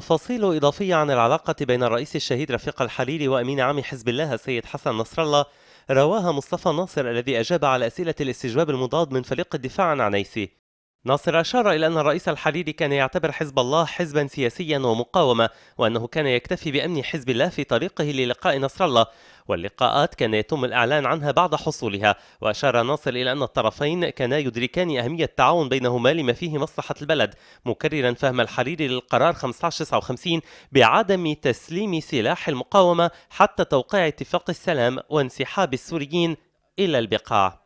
تفاصيل إضافية عن العلاقة بين الرئيس الشهيد رفيق الحريري وأمين عام حزب الله السيد حسن نصر الله رواها مصطفى ناصر الذي أجاب على أسئلة الاستجواب المضاد من فريق الدفاع عن عنيسي ناصر أشار إلى أن الرئيس الحريري كان يعتبر حزب الله حزبا سياسيا ومقاومة وأنه كان يكتفي بأمن حزب الله في طريقه للقاء نصر الله واللقاءات كان يتم الإعلان عنها بعد حصولها وأشار ناصر إلى أن الطرفين كانا يدركان أهمية التعاون بينهما لما فيه مصلحة البلد مكررا فهم الحريري للقرار 1559 بعدم تسليم سلاح المقاومة حتى توقيع اتفاق السلام وانسحاب السوريين إلى البقاع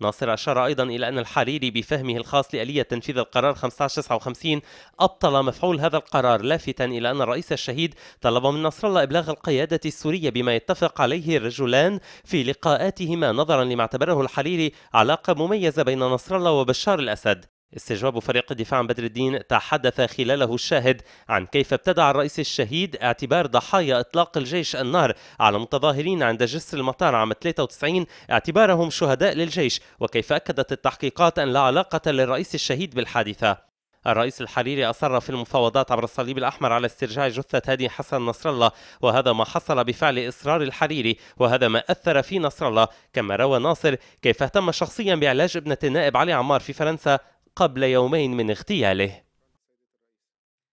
ناصر أشار أيضا إلى أن الحريري بفهمه الخاص لآلية تنفيذ القرار 1559 أبطل مفعول هذا القرار لافتا إلى أن الرئيس الشهيد طلب من نصر الله إبلاغ القيادة السورية بما يتفق عليه الرجلان في لقاءاتهما نظرا لما اعتبره الحريري علاقة مميزة بين نصر الله وبشار الأسد استجواب فريق دفاع بدر الدين تحدث خلاله الشاهد عن كيف ابتدع الرئيس الشهيد اعتبار ضحايا اطلاق الجيش النار على المتظاهرين عند جسر المطار عام 93 اعتبارهم شهداء للجيش وكيف اكدت التحقيقات ان لا علاقه للرئيس الشهيد بالحادثه الرئيس الحريري أصر في المفاوضات عبر الصليب الأحمر على استرجاع جثة هادي حسن نصر الله وهذا ما حصل بفعل إصرار الحريري وهذا ما أثر في نصر الله كما روى ناصر كيف اهتم شخصيا بعلاج ابنة النائب علي عمار في فرنسا قبل يومين من اغتياله